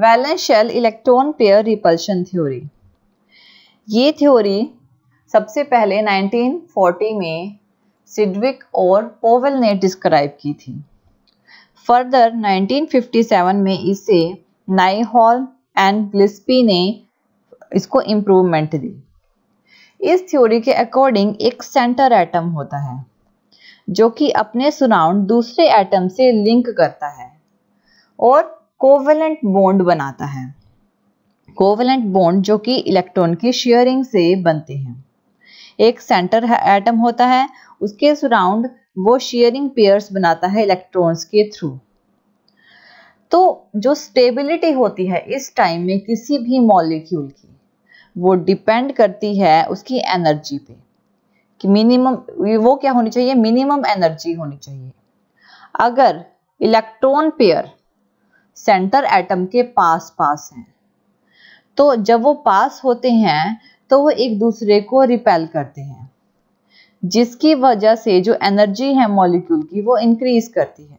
valence shell electron pair repulsion theory ये theory सबसे पहले 1940 में सिडविक और पोवेल ने डिस्क्राइब की थी फर्दर 1957 में इसे नाइहॉल एंड ब्लिस्पी ने इसको इम्प्रूवमेंट दी इस थ्योरी के अकॉर्डिंग एक सेंटर एटम होता है जो कि अपने सुराउंड दूसरे एटम से लिंक करता है और कोवेलेंट बॉन्ड बनाता है कोवेलेंट बॉन्ड जो कि इलेक्ट्रॉन की शेयरिंग से बनते हैं एक सेंटर एटम होता है उसके सराउंड वो शेयरिंग पेयर्स बनाता है इलेक्ट्रॉन्स के थ्रू तो जो स्टेबिलिटी होती है इस टाइम में किसी भी मॉलिक्यूल की वो डिपेंड करती है उसकी एनर्जी पे कि मिनिमम वो क्या होनी चाहिए मिनिमम एनर्जी होनी चाहिए अगर इलेक्ट्रॉन पेयर सेंटर एटम के पास पास हैं तो जब वो पास होते हैं तो वो एक दूसरे को रिपेल करते हैं जिसकी वजह से जो एनर्जी है मॉलिक्यूल की वो इंक्रीज करती है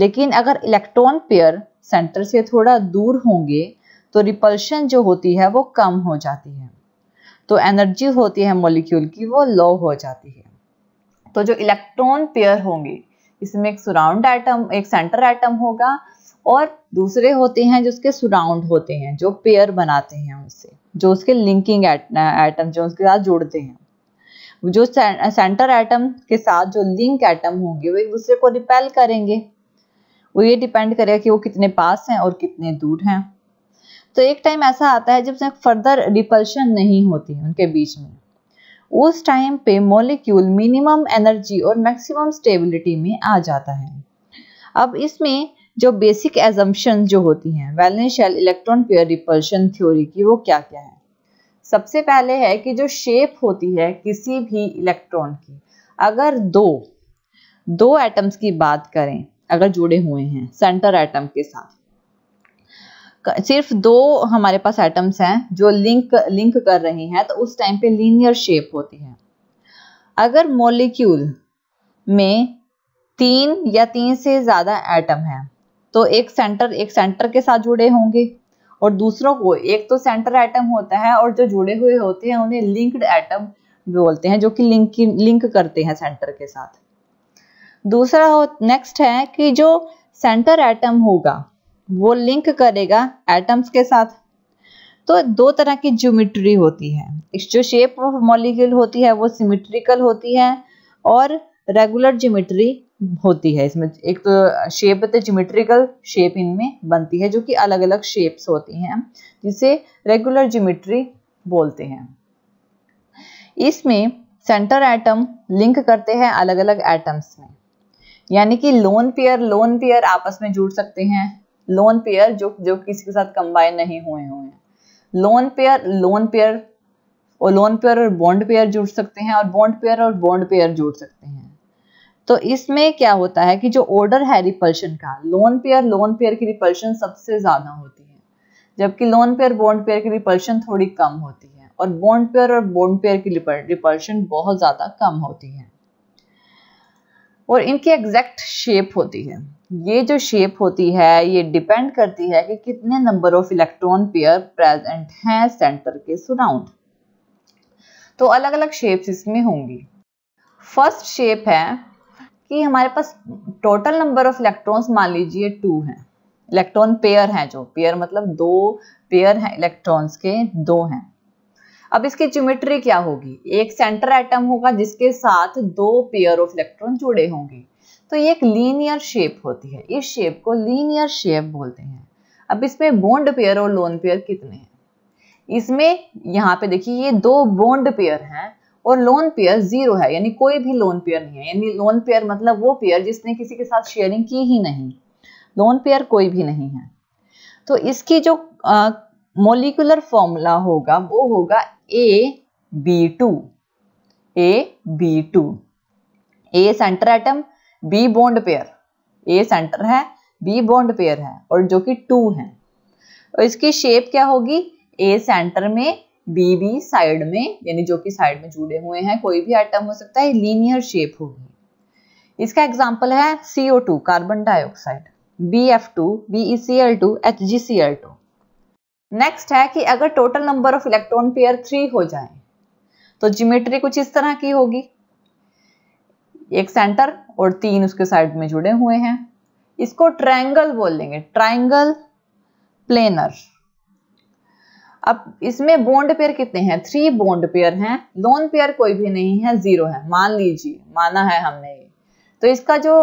लेकिन अगर इलेक्ट्रॉन पेयर सेंटर से थोड़ा दूर होंगे तो रिपल्शन जो होती है वो कम हो जाती है तो एनर्जी होती है मॉलिक्यूल की वो लो हो जाती है तो जो इलेक्ट्रॉन पेयर होंगे इसमें एक सराउंड एटम एक सेंटर एटम होगा और दूसरे होते हैं जो उसके सुराउंड होते हैं जो पेयर बनाते हैं उससे जो उसके लिंकिंग एटम जो उसके साथ जुड़ते हैं जो सेंटर एटम के साथ जो लिंक एटम होंगे वो एक दूसरे को रिपेल करेंगे वो ये डिपेंड करेगा कि वो कितने पास हैं और कितने दूर हैं तो एक टाइम ऐसा आता है जब से फर्दर रिपल्शन नहीं होती उनके बीच में उस टाइम पे मॉलिक्यूल मिनिमम एनर्जी और मैक्सिमम स्टेबिलिटी में आ जाता है अब इसमें जो बेसिक एजम्पन जो होती हैं valence electron pair repulsion theory की वो क्या क्या है सबसे पहले है कि जो शेप होती है किसी भी इलेक्ट्रॉन की अगर दो दो एटम्स की बात करें अगर जुड़े हुए हैं सेंटर एटम के साथ सिर्फ दो हमारे पास एटम्स हैं जो लिंक लिंक कर रहे हैं तो उस टाइम पे लीनियर शेप होती है अगर मॉलिक्यूल में तीन या तीन से ज़्यादा एटम हैं तो एक सेंटर एक सेंटर के साथ जुड़े होंगे और दूसरों को एक तो सेंटर एटम होता है और जो जुड़े हुए होते हैं उन्हें लिंक्ड एटम बोलते हैं जो कि लिंक लिंक करते हैं सेंटर के साथ दूसरा नेक्स्ट है कि जो सेंटर एटम होगा वो लिंक करेगा एटम्स के साथ तो दो तरह की ज्योमेट्री होती है जो शेप ऑफ मॉलिक्यूल होती है वो सिमेट्रिकल होती है और रेगुलर जिमेट्री होती है इसमें एक तो शेप होते जिमेट्रिकल शेप इनमें बनती है जो कि अलग अलग शेप्स होती हैं जिसे रेगुलर जिमेट्री बोलते हैं इसमें सेंटर एटम लिंक करते हैं अलग अलग एटम्स में यानी कि लोन पेयर लोन पेयर आपस में जुड़ सकते हैं लोन पेयर जो जो किसी के साथ कंबाइन नहीं हुए हुए हैं लोन पेयर लोन पेयर और लोन पेयर और बॉन्ड पेयर जुड़ सकते हैं और बॉन्ड पेयर और बॉन्ड पेयर जुड़ सकते हैं तो इसमें क्या होता है कि जो ऑर्डर है रिपल्शन का लोन पेयर लोन पेयर की रिपल्शन सबसे ज़्यादा होती है जबकि लोन पेयर बॉन्ड पेयर की रिपल्शन थोड़ी कम होती है और बॉन्ड पेयर और बॉन्ड पेयर की रिपल्शन बहुत ज़्यादा कम होती है और इनकी एग्जैक्ट शेप होती है ये जो शेप होती है ये डिपेंड करती है कि कितने number of electron pair present हैं सेंटर के सराउंड तो अलग अलग शेप्स इसमें होंगी फर्स्ट शेप है कि हमारे पास टोटल नंबर ऑफ इलेक्ट्रॉन्स मान लीजिए टू हैं इलेक्ट्रॉन पेयर हैं जो पेयर मतलब दो पेयर हैं इलेक्ट्रॉन्स के दो हैं अब इसकी ज्योमेट्री क्या होगी एक सेंटर एटम होगा जिसके साथ दो पेयर ऑफ इलेक्ट्रॉन जुड़े होंगे तो ये एक लीनियर शेप होती है इस शेप को लीनियर शेप बोलते हैं अब इसमें बोन्ड पेयर और लोन पेयर कितने हैं इसमें यहाँ पे देखिए ये दो बोंड पेयर हैं और लोन पेयर जीरो है यानी कोई भी लोन पेयर नहीं है यानी लोन पेयर मतलब वो पेयर जिसने किसी के साथ शेयरिंग की ही नहीं लोन पेयर कोई भी नहीं है तो इसकी जो मोलिकुलर फॉर्मूला होगा वो होगा A B two A B two A centre atom B bond pair A centre है बी बॉन्ड पेयर है और जो कि टू है और तो इसकी शेप क्या होगी ए सेंटर में बी साइड में यानी जो कि साइड में जुड़े हुए हैं कोई भी आइटम हो सकता है लीनियर शेप होगी इसका एग्जाम्पल है CO two carbon dioxide B F two B C L two H G C L two next है कि अगर total number of electron pair three हो जाए तो जिमेट्री कुछ इस तरह की होगी एक सेंटर और तीन उसके साइड में जुड़े हुए हैं इसको ट्रायंगल बोलेंगे ट्रायंगल प्लेनर अब इसमें बॉन्ड पेयर कितने हैं थ्री बॉन्ड पेयर हैं लोन पेयर कोई भी नहीं है जीरो है मान लीजिए माना है हमने ये तो इसका जो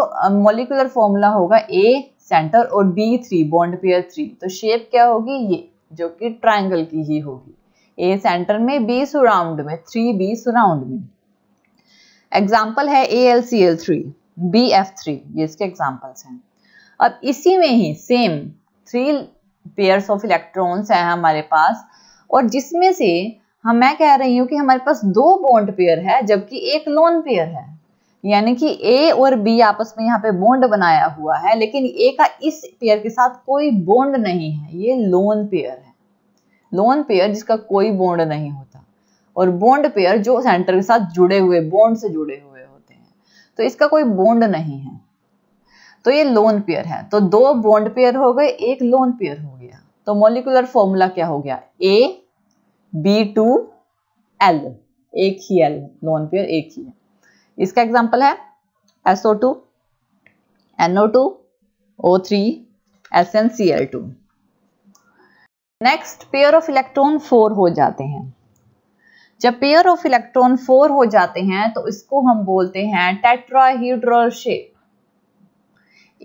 मोलिकुलर फॉर्मूला होगा ए सेंटर और B three bond pair three तो शेप क्या होगी ये जो कि ट्राइंगल की ही होगी ए सेंटर में बी सुराउंड में थ्री बी सुराउंड में एग्जाम्पल है A L C L three B F three ये इसके एग्जाम्पल्स हैं अब इसी में ही same three pairs of electrons हैं हमारे पास और जिसमें से हम मैं कह रही हूँ कि हमारे पास दो बॉन्ड पेयर है जबकि एक लोन पेयर है यानी कि ए और बी आपस में यहाँ पे बॉन्ड बनाया हुआ है लेकिन ए का इस पेयर के साथ कोई बॉन्ड नहीं है ये लोन पेयर है लोन पेयर जिसका कोई बॉन्ड नहीं होता और बॉन्ड पेयर जो सेंटर के साथ जुड़े हुए बॉन्ड से जुड़े हुए होते हैं तो इसका कोई बॉन्ड नहीं है तो ये लोन पेयर है तो दो बॉन्ड पेयर हो गए एक लोन पेयर हो गया तो मोलिकुलर फॉर्मूला क्या हो गया ए बी टू एल एक ही एल लोन पेयर एक ही है इसका एग्जाम्पल है SO two NO two O three S N C L two next pair of electron four हो जाते हैं जब पेयर ऑफ इलेक्ट्रॉन फोर हो जाते हैं तो इसको हम बोलते हैं टेट्राहीड्रल शेप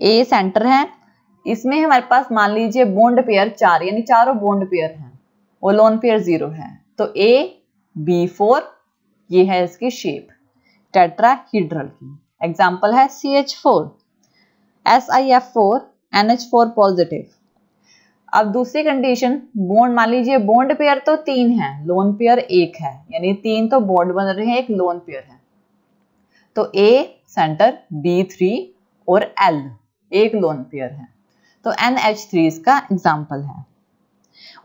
ए सेंटर है इसमें हमारे पास मान लीजिए बोन्ड पेयर चार यानी चारों बॉन्ड पेयर हैं और लोन पेयर जीरो है तो ए बी फोर ये है इसकी शेप टेट्राहीड्रल की एग्जाम्पल है C H four S I F four N H four positive अब दूसरी कंडीशन बोन्ड मान लीजिए बोन्ड पेयर तो तीन है लोन पेयर एक है यानी तीन तो बोन्ड बन रहे हैं एक लोन पेयर है तो ए सेंटर बी थ्री और एल एक लोन पेयर है तो एन एच थ्री इसका एग्जाम्पल है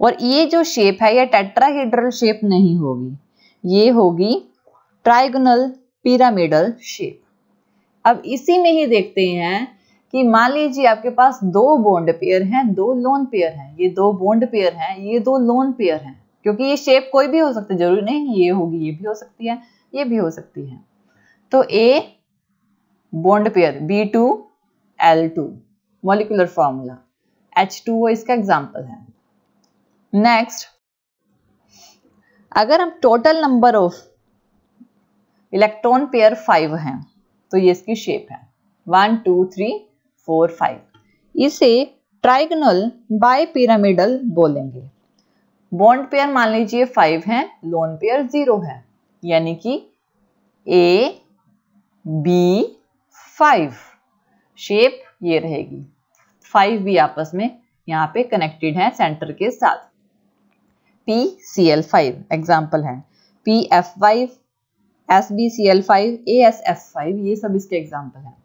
और ये जो शेप है ये टेट्राहेड्रल शेप नहीं होगी ये होगी ट्राइगोनल पिरामिडल शेप अब इसी में ही देखते हैं कि मान लीजिए आपके पास दो बॉन्ड पेयर हैं दो लोन पेयर हैं ये दो बॉन्ड पेयर हैं ये दो लोन पेयर हैं क्योंकि ये शेप कोई भी हो सकती है जरूरी नहीं ये होगी ये भी हो सकती है ये भी हो सकती है तो A bond pair B two L two molecular formula H two वो इसका एग्जाम्पल है नेक्स्ट अगर हम total number of electron pair five हैं तो ये इसकी शेप है one two three four five इसे ट्राइगनल बाय पिरामिडल बोलेंगे बॉन्ड पेयर मान लीजिए फाइव है लोन पेयर जीरो है यानी कि ए बी फाइव शेप ये रहेगी फाइव भी आपस में यहाँ पे कनेक्टेड है सेंटर के साथ P C L five example है P F five S B C L five A S F five ये सब इसके एग्जाम्पल हैं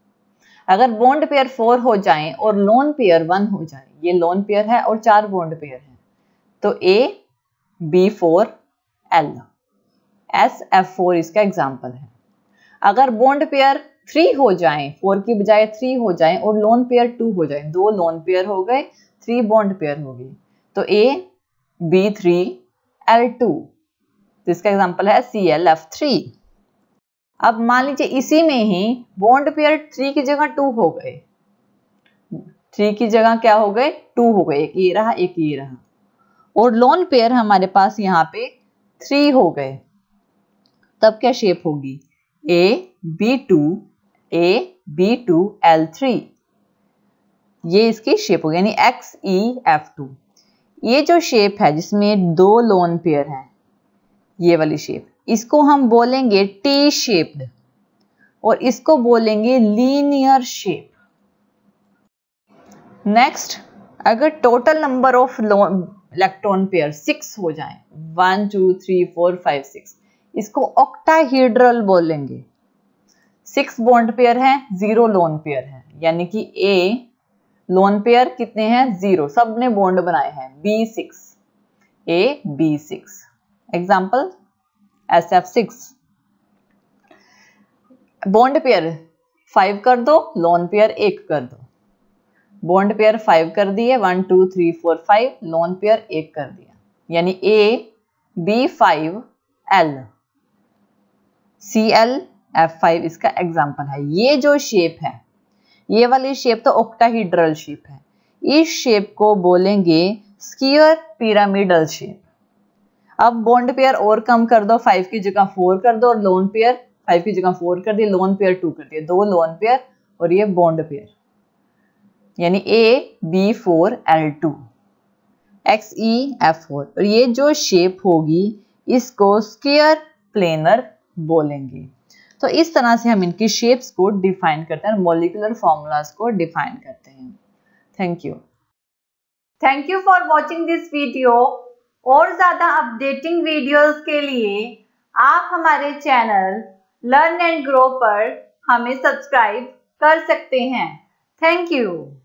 अगर बॉन्ड पेयर फोर हो जाए और लोन पेयर वन हो जाए ये लोन पेयर है और चार बॉन्ड पेयर है तो A B four L S F four इसका एग्जाम्पल है अगर बॉन्ड पेयर थ्री हो जाए फोर की बजाय थ्री हो जाए और लोन पेयर टू हो जाए दो लोन पेयर हो गए थ्री बॉन्ड पेयर हो गई तो A B three L two तो इसका एग्जाम्पल है सी एल एफ थ्री अब मान लीजिए इसी में ही बॉन्ड पेयर थ्री की जगह टू हो गए थ्री की जगह क्या हो गए टू हो गए एक ये रहा एक ये रहा और लोन पेयर हमारे पास यहाँ पे थ्री हो गए तब क्या शेप होगी A B two A B two L three ये इसकी शेप होगी यानी एक्स ई एफ टू ये जो शेप है जिसमें दो लोन पेयर हैं ये वाली शेप इसको हम बोलेंगे टी शेप्ड और इसको बोलेंगे लीनियर शेप नेक्स्ट अगर total number of lone electron pair six हो जाए one two three four five six इसको ऑक्टाहीड्रल बोलेंगे सिक्स बॉन्ड पेयर है जीरो लोन पेयर है यानी कि ए लोन पेयर कितने हैं जीरो सब ने बॉन्ड बनाए हैं B six A B six example S F six bond pair five कर दो लोन पेयर एक कर दो बॉन्ड पेयर फाइव कर दिए one two three four five lone pair एक कर दिया यानी A B five L C L F five इसका एग्जाम्पल है ये जो शेप है ये वाली शेप तो ऑक्टाहीड्रल शेप है इस शेप को बोलेंगे स्कीयर पिरामिडल शेप अब बॉन्ड पेयर और कम कर दो फाइव की जगह फोर कर दो और लोन पेयर फाइव की जगह फोर कर दिए लोन पेयर टू कर दिए दो लोन पेयर और ये बॉन्ड पेयर यानी A B four L two X E F four और ये जो शेप होगी इसको स्केयर प्लेनर बोलेंगे तो इस तरह से हम इनकी शेप्स को डिफाइन करते हैं मोलिकुलर फॉर्मूलाज को डिफाइन करते हैं thank you thank you for watching this video और ज़्यादा अपडेटिंग वीडियोस के लिए आप हमारे चैनल लर्न एंड ग्रो पर हमें सब्सक्राइब कर सकते हैं थैंक यू